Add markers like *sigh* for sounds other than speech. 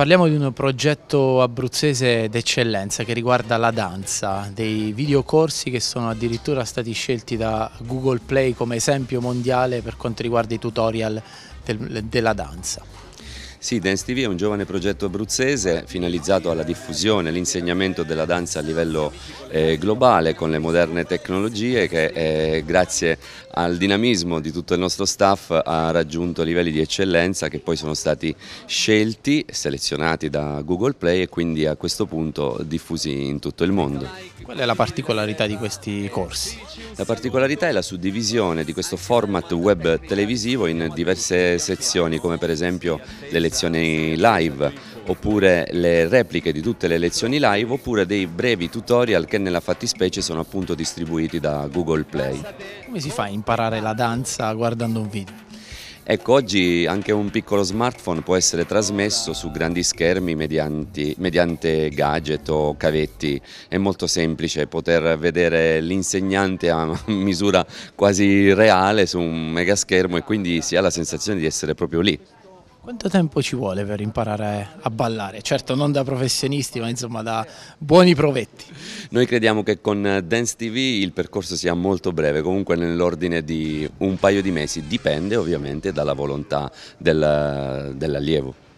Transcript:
Parliamo di un progetto abruzzese d'eccellenza che riguarda la danza, dei videocorsi che sono addirittura stati scelti da Google Play come esempio mondiale per quanto riguarda i tutorial del, della danza. Sì, Dance TV è un giovane progetto abruzzese finalizzato alla diffusione e all'insegnamento della danza a livello eh, globale con le moderne tecnologie che eh, grazie al dinamismo di tutto il nostro staff ha raggiunto livelli di eccellenza che poi sono stati scelti, selezionati da Google Play e quindi a questo punto diffusi in tutto il mondo. Qual è la particolarità di questi corsi? La particolarità è la suddivisione di questo format web televisivo in diverse sezioni come per esempio le lezioni live oppure le repliche di tutte le lezioni live oppure dei brevi tutorial che nella fattispecie sono appunto distribuiti da Google Play. Come si fa a imparare la danza guardando un video? Ecco, oggi anche un piccolo smartphone può essere trasmesso su grandi schermi mediante, mediante gadget o cavetti. È molto semplice poter vedere l'insegnante a *laughs* misura quasi reale su un megaschermo e quindi si ha la sensazione di essere proprio lì. Quanto tempo ci vuole per imparare a ballare? Certo non da professionisti ma insomma da buoni provetti. Noi crediamo che con Dance TV il percorso sia molto breve, comunque nell'ordine di un paio di mesi, dipende ovviamente dalla volontà dell'allievo.